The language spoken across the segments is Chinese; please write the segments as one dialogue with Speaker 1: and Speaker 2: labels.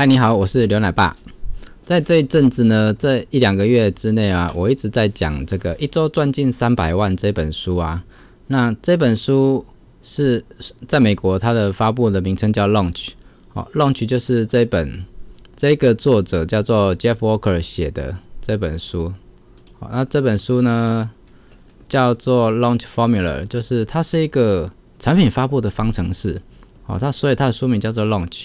Speaker 1: 嗨，你好，我是刘奶爸。在这一阵子呢，这一两个月之内啊，我一直在讲这个《一周赚进三百万》这本书啊。那这本书是在美国，它的发布的名称叫《Launch》。好，《Launch》就是这本，这个作者叫做 Jeff Walker 写的这本书。好，那这本书呢叫做《Launch Formula》，就是它是一个产品发布的方程式。哦，它所以它的书名叫做《Launch》。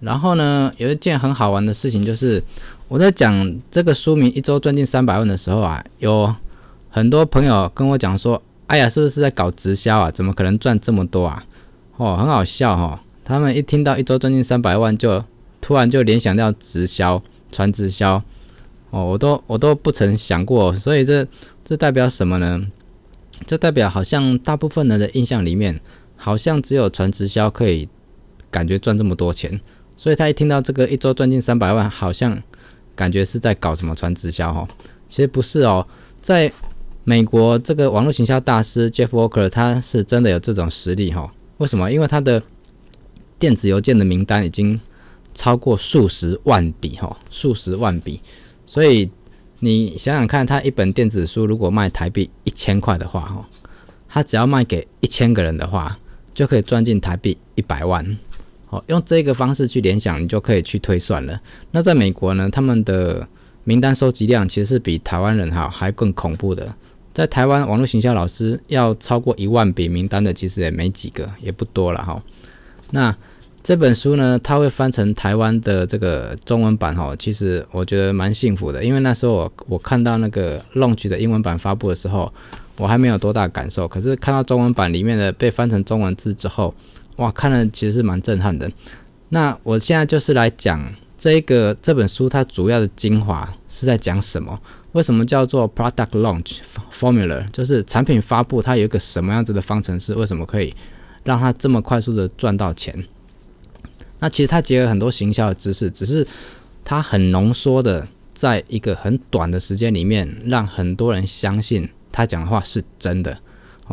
Speaker 1: 然后呢，有一件很好玩的事情，就是我在讲这个书名《一周赚进三百万》的时候啊，有很多朋友跟我讲说：“哎呀，是不是在搞直销啊？怎么可能赚这么多啊？”哦，很好笑哈！他们一听到“一周赚进三百万”，就突然就联想到直销、传直销。哦，我都我都不曾想过，所以这这代表什么呢？这代表好像大部分人的印象里面，好像只有传直销可以感觉赚这么多钱。所以他一听到这个一周赚近三百万，好像感觉是在搞什么传直销哈。其实不是哦，在美国这个网络行销大师 Jeff Walker 他是真的有这种实力哈。为什么？因为他的电子邮件的名单已经超过数十万笔哈，数十万笔。所以你想想看，他一本电子书如果卖台币一千块的话哈，他只要卖给一千个人的话，就可以赚进台币一百万。哦，用这个方式去联想，你就可以去推算了。那在美国呢，他们的名单收集量其实是比台湾人哈还更恐怖的。在台湾，网络行销老师要超过一万笔名单的，其实也没几个，也不多了哈。那这本书呢，它会翻成台湾的这个中文版哈，其实我觉得蛮幸福的，因为那时候我我看到那个 Launch 的英文版发布的时候，我还没有多大感受，可是看到中文版里面的被翻成中文字之后。哇，看了其实是蛮震撼的。那我现在就是来讲这个这本书，它主要的精华是在讲什么？为什么叫做 Product Launch Formula？就是产品发布，它有一个什么样子的方程式？为什么可以让它这么快速的赚到钱？那其实它结合很多行销的知识，只是它很浓缩的，在一个很短的时间里面，让很多人相信他讲的话是真的。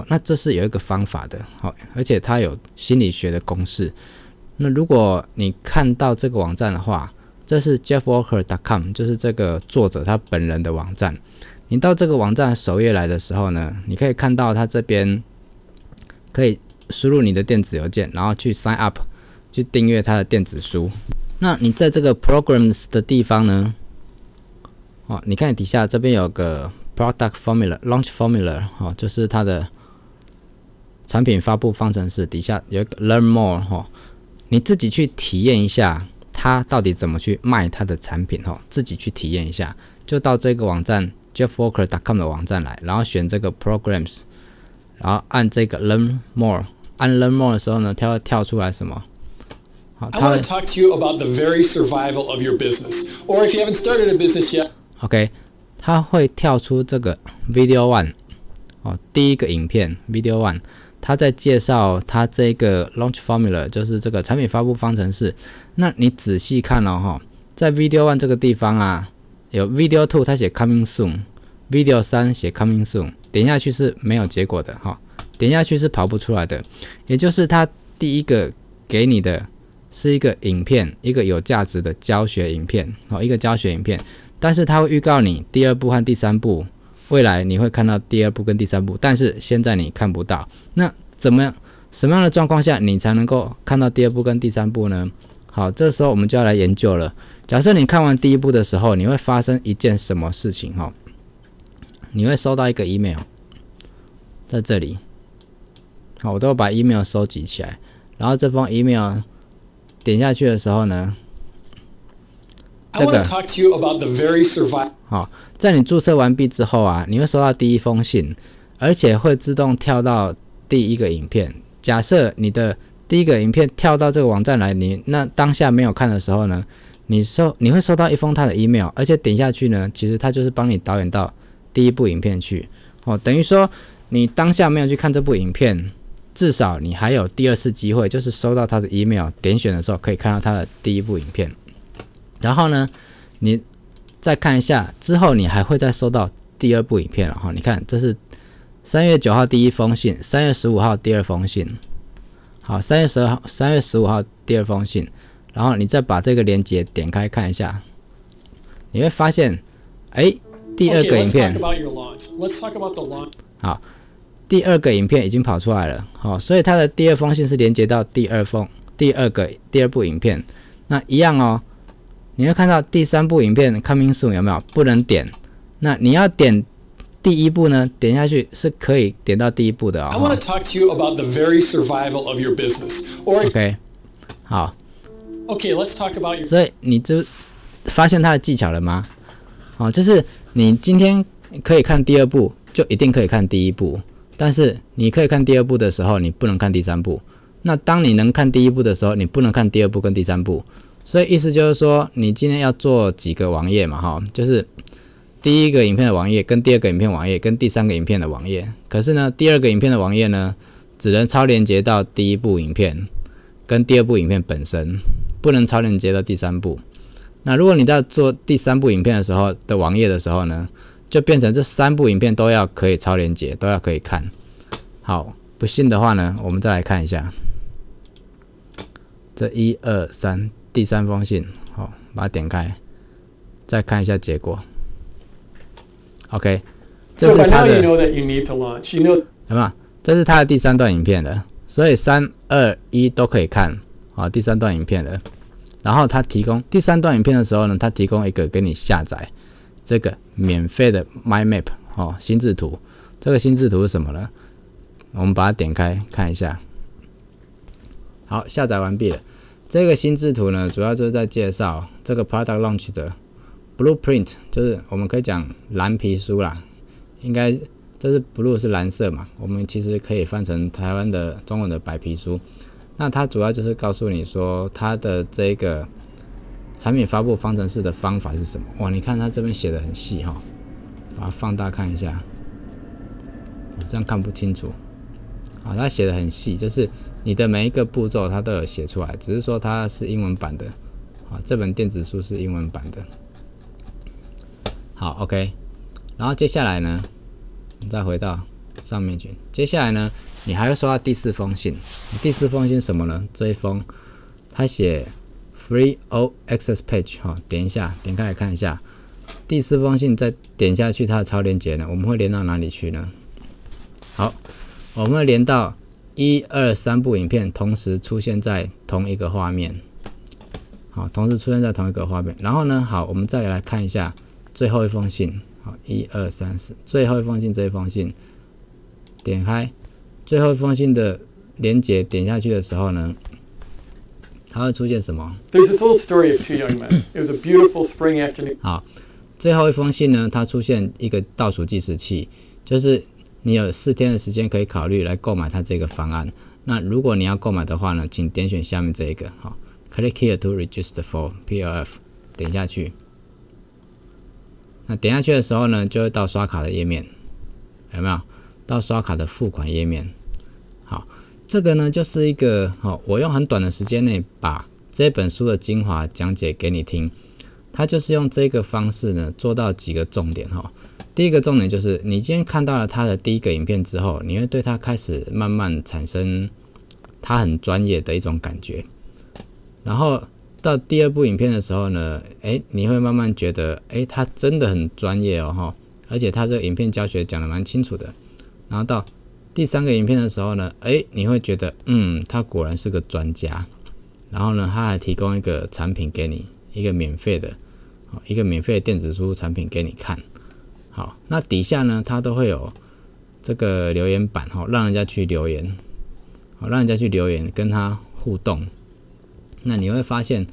Speaker 1: 那这是有一个方法的，好，而且它有心理学的公式。那如果你看到这个网站的话，这是 Jeff Walker.com，就是这个作者他本人的网站。你到这个网站首页来的时候呢，你可以看到他这边可以输入你的电子邮件，然后去 sign up，去订阅他的电子书。那你在这个 programs 的地方呢，哦，你看底下这边有个 product formula launch formula，哦，就是他的。产品发布方程式底下有一个 Learn More 哈，你自己去体验一下，他到底怎么去卖他的产品哈，自己去体验一下。就到这个网站 Jeffwalker.com 的网站来，然后选这个 Programs，然后按这个 Learn More，按 Learn More 的时候呢，它会跳出来什么？好，他的。I want to talk to you about the very survival of your business, or if you haven't started a business yet. OK，它会跳出这个 Video One 哦，第一个影片 Video One。他在介绍他这个 launch formula，就是这个产品发布方程式。那你仔细看了哈，在 video one 这个地方啊，有 video two，他写 coming soon，video 三写 coming soon。点下去是没有结果的哈，点下去是跑不出来的。也就是他第一个给你的是一个影片，一个有价值的教学影片，哦，一个教学影片，但是他会预告你第二步和第三步。未来你会看到第二部跟第三部，但是现在你看不到。那怎么样？什么样的状况下你才能够看到第二部跟第三部呢？好，这时候我们就要来研究了。假设你看完第一部的时候，你会发生一件什么事情？哈，你会收到一个 email，在这里。好，我都把 email 收集起来。然后这封 email 点下去的时候呢？这个好，在你注册完毕之后啊，你会收到第一封信，而且会自动跳到第一个影片。假设你的第一个影片跳到这个网站来，你那当下没有看的时候呢，你收你会收到一封他的 email，而且点下去呢，其实他就是帮你导演到第一部影片去。哦，等于说你当下没有去看这部影片，至少你还有第二次机会，就是收到他的 email，点选的时候可以看到他的第一部影片。然后呢，你再看一下之后，你还会再收到第二部影片，了哈。你看这是三月九号第一封信，三月十五号第二封信。好，三月十二号，三月十五号第二封信。然后你再把这个链接点开看一下，你会发现，哎，第二个影片。Let's talk about h e o e 好，第二个影片已经跑出来了，好，所以它的第二封信是连接到第二封、第二个第二部影片，那一样哦。你会看到第三部影片《coming soon 有没有不能点？那你要点第一部呢？点下去是可以点到第一部的啊。I want to talk to you about the very survival of your business. o k 好。o k let's talk about your。所以你就发现它的技巧了吗？哦，就是你今天可以看第二部，就一定可以看第一部。但是你可以看第二部的时候，你不能看第三部。那当你能看第一部的时候，你不能看第二部跟第三部。所以意思就是说，你今天要做几个网页嘛，哈，就是第一个影片的网页，跟第二个影片网页，跟第三个影片的网页。可是呢，第二个影片的网页呢，只能超连接到第一部影片跟第二部影片本身，不能超连接到第三部。那如果你在做第三部影片的时候的网页的时候呢，就变成这三部影片都要可以超连接，都要可以看。好，不信的话呢，我们再来看一下，这一二三。第三封信，好，把它点开，再看一下结果。OK，这是他的，有没有？这是他的第三段影片了，所以三、二、一都可以看啊。第三段影片了，然后他提供第三段影片的时候呢，他提供一个给你下载这个免费的 My Map 哦，心智图。这个心智图是什么呢？我们把它点开看一下。好，下载完毕了。这个心智图呢，主要就是在介绍这个 product launch 的 blueprint，就是我们可以讲蓝皮书啦。应该这是 blue 是蓝色嘛？我们其实可以翻成台湾的中文的白皮书。那它主要就是告诉你说，它的这个产品发布方程式的方法是什么？哇，你看它这边写的很细哈，把它放大看一下，这样看不清楚。好，它写的很细，就是。你的每一个步骤，它都有写出来，只是说它是英文版的，啊，这本电子书是英文版的。好，OK，然后接下来呢，你再回到上面去。接下来呢，你还会收到第四封信。第四封信什么呢？这一封，他写 free o access page 哈，点一下，点开来看一下。第四封信再点下去，它的超链接呢，我们会连到哪里去呢？好，我们会连到。一二三部影片同时出现在同一个画面，好，同时出现在同一个画面。然后呢，好，我们再来看一下最后一封信。好，一二三四，最后一封信这一封信，点开最后一封信的连接，点下去的时候呢，它会出现什么？There's this old story of two young men. It was a beautiful spring afternoon. 好，最后一封信呢，它出现一个倒数计时器，就是。你有四天的时间可以考虑来购买它这个方案。那如果你要购买的话呢，请点选下面这一个，好，click here to register for P l F，点下去。那点下去的时候呢，就会到刷卡的页面，有没有？到刷卡的付款页面。好，这个呢就是一个，好，我用很短的时间内把这本书的精华讲解给你听。它就是用这个方式呢，做到几个重点，哈。第一个重点就是，你今天看到了他的第一个影片之后，你会对他开始慢慢产生他很专业的一种感觉。然后到第二部影片的时候呢，诶，你会慢慢觉得，诶，他真的很专业哦，哈，而且他这个影片教学讲的蛮清楚的。然后到第三个影片的时候呢，诶，你会觉得，嗯，他果然是个专家。然后呢，他还提供一个产品给你，一个免费的，一个免费电子书产品给你看。好，那底下呢，他都会有这个留言板，哈，让人家去留言，好，让人家去留言，跟他互动。那你会发现，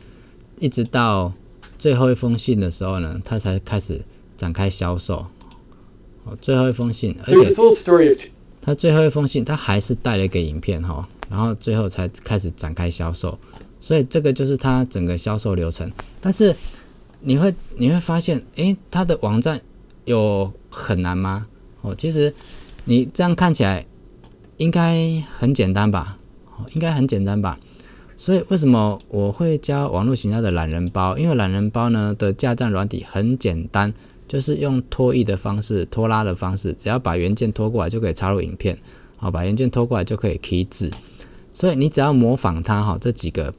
Speaker 1: 一直到最后一封信的时候呢，他才开始展开销售。好，最后一封信，而且他最后一封信，他还是带了一个影片，哈，然后最后才开始展开销售。所以这个就是他整个销售流程。但是你会你会发现，哎，他的网站。有很难吗？哦，其实你这样看起来应该很简单吧？哦，应该很简单吧？所以为什么我会教网络形销的懒人包？因为懒人包呢的架站软体很简单，就是用拖曳的方式、拖拉的方式，只要把原件拖过来就可以插入影片，好，把原件拖过来就可以提字。所以你只要模仿它哈这几个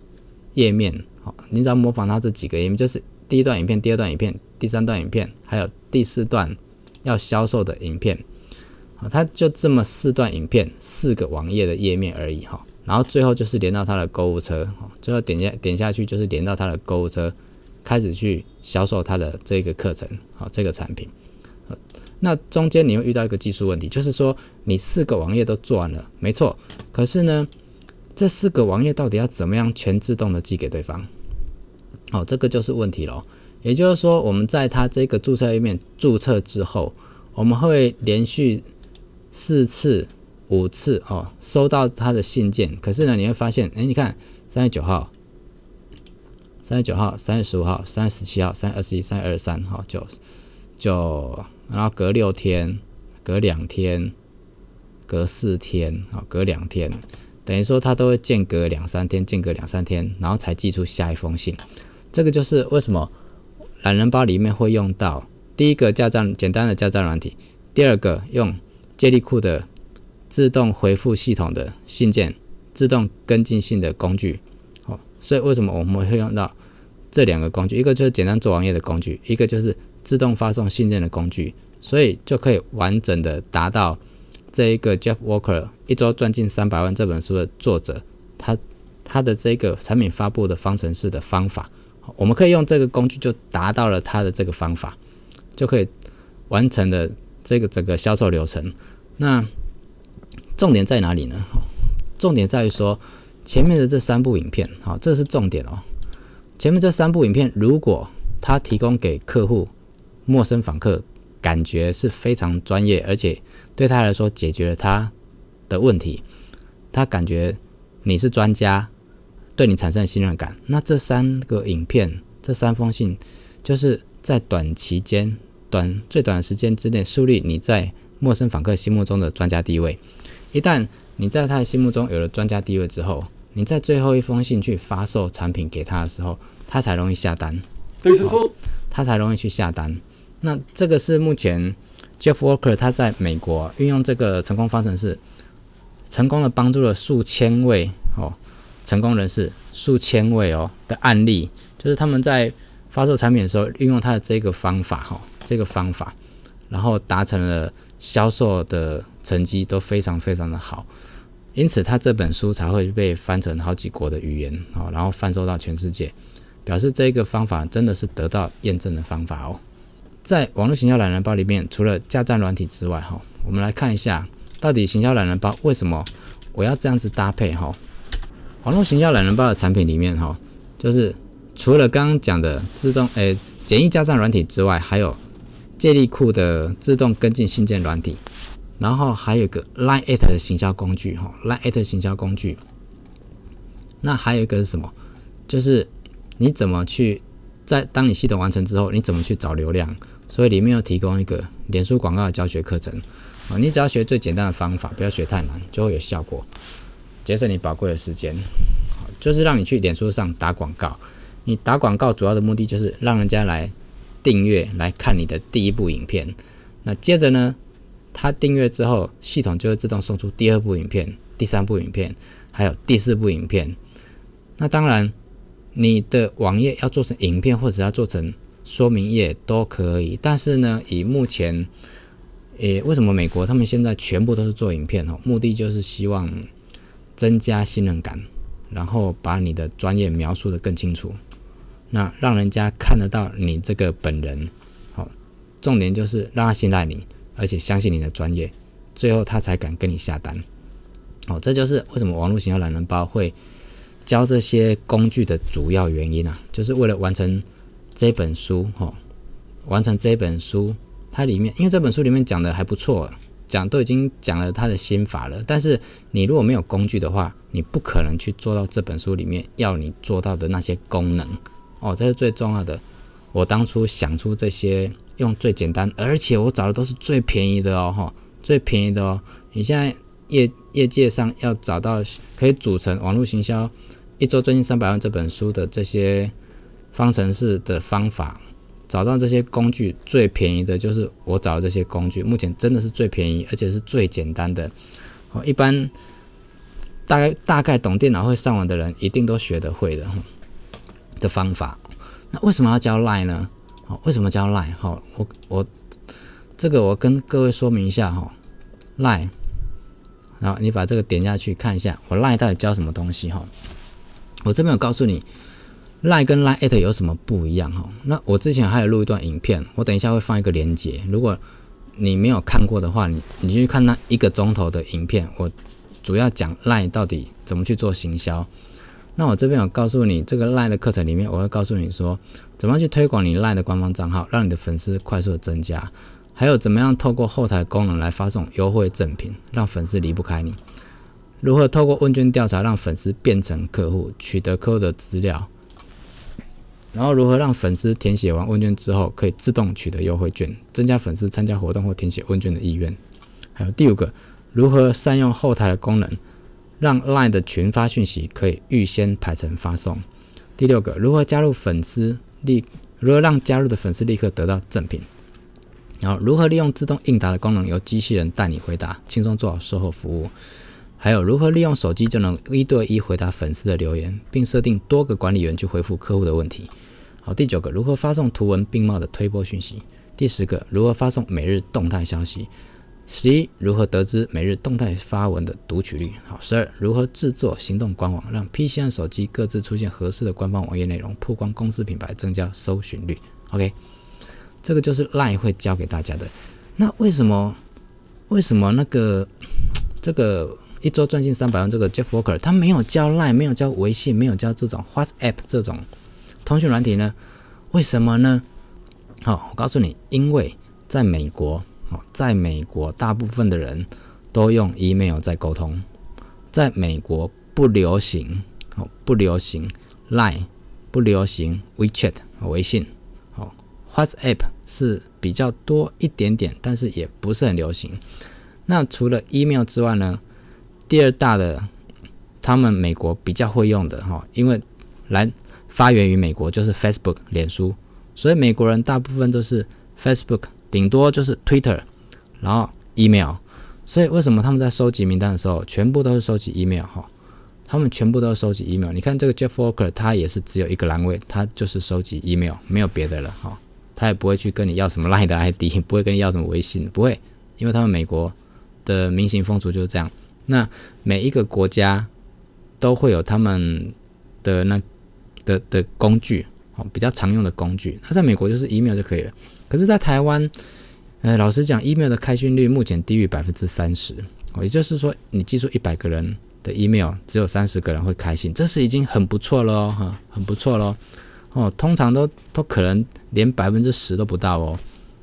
Speaker 1: 页面，好，你只要模仿它这几个页面，就是第一段影片、第二段影片。第三段影片，还有第四段要销售的影片，好，它就这么四段影片，四个网页的页面而已哈。然后最后就是连到它的购物车，哦，最后点下点下去就是连到它的购物车，开始去销售它的这个课程，好，这个产品。那中间你会遇到一个技术问题，就是说你四个网页都做完了，没错，可是呢，这四个网页到底要怎么样全自动的寄给对方？好，这个就是问题喽。也就是说，我们在他这个注册页面注册之后，我们会连续四次、五次哦，收到他的信件。可是呢，你会发现，哎，你看，三月九号、三月九号、三月十五号、三月十七号、三月二十一、三月二十三，哦，就就然后隔六天、隔两天、隔四天，哦，隔两天，等于说他都会间隔两三天，间隔两三天，然后才寄出下一封信。这个就是为什么。懒人包里面会用到第一个驾账简单的驾账软体，第二个用接力库的自动回复系统的信件自动跟进信的工具。好，所以为什么我们会用到这两个工具？一个就是简单做网页的工具，一个就是自动发送信件的工具。所以就可以完整的达到这一个 Jeff Walker 一周赚近三百万这本书的作者，他他的这个产品发布的方程式的方法。我们可以用这个工具，就达到了他的这个方法，就可以完成的这个整个销售流程。那重点在哪里呢？重点在于说前面的这三部影片，好，这是重点哦。前面这三部影片，如果他提供给客户陌生访客，感觉是非常专业，而且对他来说解决了他的问题，他感觉你是专家。对你产生信任感。那这三个影片、这三封信，就是在短期间、短最短的时间之内，树立你在陌生访客心目中的专家地位。一旦你在他的心目中有了专家地位之后，你在最后一封信去发售产品给他的时候，他才容易下单。也是说，他才容易去下单。那这个是目前 Jeff Walker 他在美国运用这个成功方程式，成功的帮助了数千位。成功人士数千位哦的案例，就是他们在发售产品的时候运用他的这个方法哈，这个方法，然后达成了销售的成绩都非常非常的好，因此他这本书才会被翻成好几国的语言哦，然后贩售到全世界，表示这个方法真的是得到验证的方法哦。在网络行销懒人包里面，除了架站软体之外哈，我们来看一下到底行销懒人包为什么我要这样子搭配哈。网络行销懒人包的产品里面，哈，就是除了刚刚讲的自动诶简易加上软体之外，还有借力库的自动跟进信件软体，然后还有一个 Line at 的行销工具，哈，Line at 行销工具。那还有一个是什么？就是你怎么去在当你系统完成之后，你怎么去找流量？所以里面又提供一个脸书广告的教学课程，啊，你只要学最简单的方法，不要学太难，就会有效果。节省你宝贵的时间，就是让你去脸书上打广告。你打广告主要的目的就是让人家来订阅来看你的第一部影片。那接着呢，他订阅之后，系统就会自动送出第二部影片、第三部影片，还有第四部影片。那当然，你的网页要做成影片或者要做成说明页都可以。但是呢，以目前，诶，为什么美国他们现在全部都是做影片？哦，目的就是希望。增加信任感，然后把你的专业描述的更清楚，那让人家看得到你这个本人，好，重点就是让他信赖你，而且相信你的专业，最后他才敢跟你下单，哦，这就是为什么王路行要懒人包会教这些工具的主要原因啊，就是为了完成这本书，吼，完成这本书，它里面因为这本书里面讲的还不错。讲都已经讲了他的心法了，但是你如果没有工具的话，你不可能去做到这本书里面要你做到的那些功能哦，这是最重要的。我当初想出这些用最简单，而且我找的都是最便宜的哦，哈，最便宜的哦。你现在业业界上要找到可以组成网络行销一周赚近三百万这本书的这些方程式的方法。找到这些工具最便宜的就是我找的这些工具，目前真的是最便宜，而且是最简单的。哦，一般大概大概懂电脑会上网的人，一定都学得会的。的方法。那为什么要教赖呢？哦，为什么教赖？哈，我我这个我跟各位说明一下哈，赖，然后你把这个点下去看一下，我赖到底教什么东西哈？我这边有告诉你。赖跟赖艾特有什么不一样哈？那我之前还有录一段影片，我等一下会放一个链接。如果你没有看过的话，你你去看那一个钟头的影片。我主要讲赖到底怎么去做行销。那我这边有告诉你，这个赖的课程里面，我会告诉你说，怎么样去推广你赖的官方账号，让你的粉丝快速的增加。还有怎么样透过后台功能来发送优惠赠品，让粉丝离不开你。如何透过问卷调查让粉丝变成客户，取得客户的资料。然后如何让粉丝填写完问卷之后可以自动取得优惠券，增加粉丝参加活动或填写问卷的意愿？还有第五个，如何善用后台的功能，让 LINE 的群发讯息可以预先排成发送？第六个，如何加入粉丝立，如何让加入的粉丝立刻得到赠品？然后如何利用自动应答的功能，由机器人带你回答，轻松做好售后服务？还有如何利用手机就能一对一回答粉丝的留言，并设定多个管理员去回复客户的问题。好，第九个如何发送图文并茂的推波讯息。第十个如何发送每日动态消息。十一如何得知每日动态发文的读取率？好，十二如何制作行动官网，让 PC 和手机各自出现合适的官方网页内容，曝光公司品牌，增加搜寻率。OK，这个就是赖会教给大家的。那为什么为什么那个这个？一周赚进三百万，这个 Jeff Walker 他没有交 Line，没有交微信，没有交这种 WhatsApp 这种通讯软体呢？为什么呢？好，我告诉你，因为在美国，哦，在美国大部分的人都用 Email 在沟通，在美国不流行，哦，不流行 Line，不流行 WeChat 微信，哦 WhatsApp 是比较多一点点，但是也不是很流行。那除了 Email 之外呢？第二大的，他们美国比较会用的哈，因为来发源于美国就是 Facebook 脸书，所以美国人大部分都是 Facebook，顶多就是 Twitter，然后 email，所以为什么他们在收集名单的时候，全部都是收集 email 哈，他们全部都是收集 email。你看这个 Jeff Walker 他也是只有一个栏位，他就是收集 email，没有别的了哈，他也不会去跟你要什么 Line 的 ID，不会跟你要什么微信，不会，因为他们美国的民星风俗就是这样。那每一个国家都会有他们的那的的工具，哦，比较常用的工具。那在美国就是 email 就可以了。可是，在台湾，呃，老实讲，email 的开心率目前低于百分之三十。也就是说，你记住一百个人的 email，只有三十个人会开信，这是已经很不错了哦，哈，很不错了。哦，通常都都可能连百分之十都不到哦。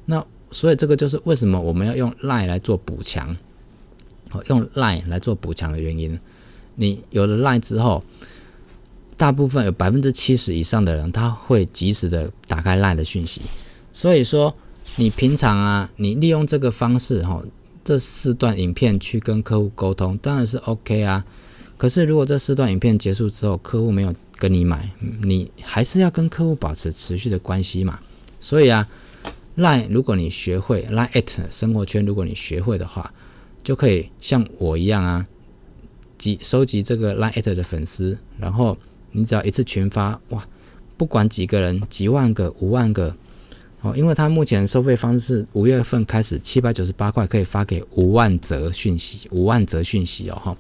Speaker 1: 那所以这个就是为什么我们要用赖来做补强。用 Line 来做补强的原因，你有了 Line 之后，大部分有百分之七十以上的人，他会及时的打开 Line 的讯息。所以说，你平常啊，你利用这个方式，哈，这四段影片去跟客户沟通，当然是 OK 啊。可是如果这四段影片结束之后，客户没有跟你买，你还是要跟客户保持持续的关系嘛。所以啊，Line 如果你学会 Line at 生活圈，如果你学会的话，就可以像我一样啊，集收集这个 line at 的粉丝，然后你只要一次群发，哇，不管几个人，几万个、五万个哦，因为他目前收费方式是五月份开始，七百九十八块可以发给五万则讯息，五万则讯息哦哈。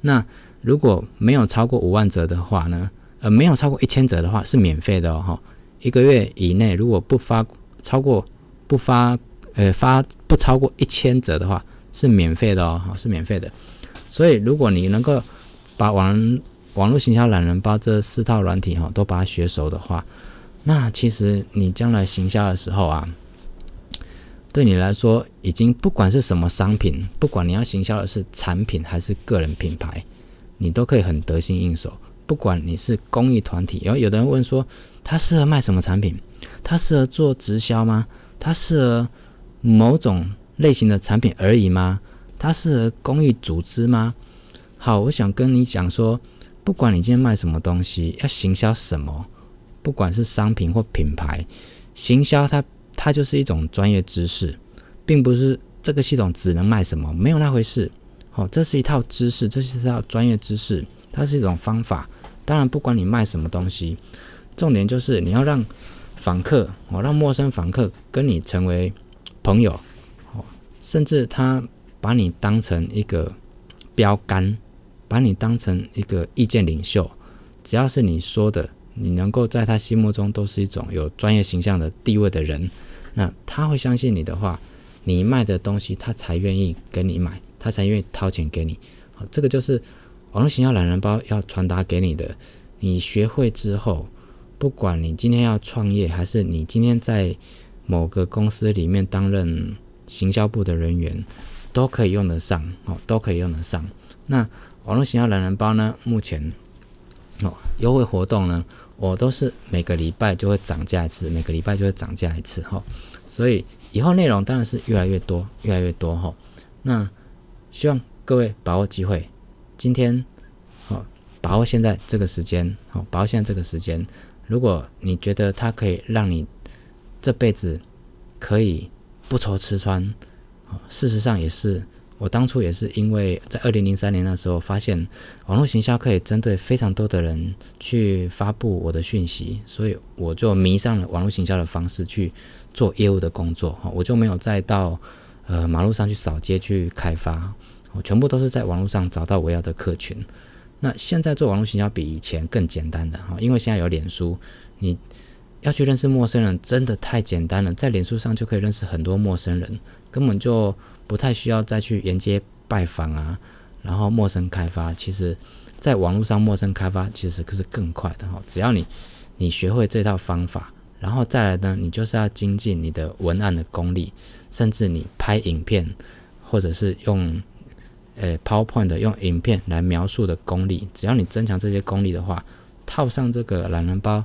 Speaker 1: 那如果没有超过五万则的话呢，呃，没有超过一千则的话是免费的哦哈。一个月以内如果不发超过不发呃发不超过一千则的话。是免费的哦，是免费的。所以，如果你能够把网网络行销懒人包这四套软体哈都把它学熟的话，那其实你将来行销的时候啊，对你来说已经不管是什么商品，不管你要行销的是产品还是个人品牌，你都可以很得心应手。不管你是公益团体，然后有的人问说，他适合卖什么产品？他适合做直销吗？他适合某种？类型的产品而已吗？它适合公益组织吗？好，我想跟你讲说，不管你今天卖什么东西，要行销什么，不管是商品或品牌，行销它，它就是一种专业知识，并不是这个系统只能卖什么，没有那回事。好，这是一套知识，这是套专业知识，它是一种方法。当然，不管你卖什么东西，重点就是你要让访客，我让陌生访客跟你成为朋友。甚至他把你当成一个标杆，把你当成一个意见领袖，只要是你说的，你能够在他心目中都是一种有专业形象的地位的人，那他会相信你的话，你卖的东西他才愿意给你买，他才愿意掏钱给你。好，这个就是网络形象懒人包要传达给你的。你学会之后，不管你今天要创业，还是你今天在某个公司里面担任。行销部的人员都可以用得上哦，都可以用得上。那网络行销懒人包呢？目前哦，优惠活动呢，我都是每个礼拜就会涨价一次，每个礼拜就会涨价一次哈。所以以后内容当然是越来越多，越来越多哈。那希望各位把握机会，今天好把握现在这个时间，好把握现在这个时间。如果你觉得它可以让你这辈子可以。不愁吃穿，啊，事实上也是，我当初也是因为在二零零三年的时候发现网络行销可以针对非常多的人去发布我的讯息，所以我就迷上了网络行销的方式去做业务的工作，哈，我就没有再到呃马路上去扫街去开发，我全部都是在网络上找到我要的客群。那现在做网络行销比以前更简单了，哈，因为现在有脸书，你。要去认识陌生人，真的太简单了，在脸书上就可以认识很多陌生人，根本就不太需要再去沿街拜访啊。然后陌生开发，其实，在网络上陌生开发其实是更快的哈。只要你你学会这套方法，然后再来呢，你就是要精进你的文案的功力，甚至你拍影片，或者是用诶 PowerPoint 用影片来描述的功力，只要你增强这些功力的话，套上这个懒人包。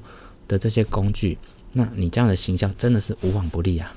Speaker 1: 的这些工具，那你这样的形象真的是无往不利啊！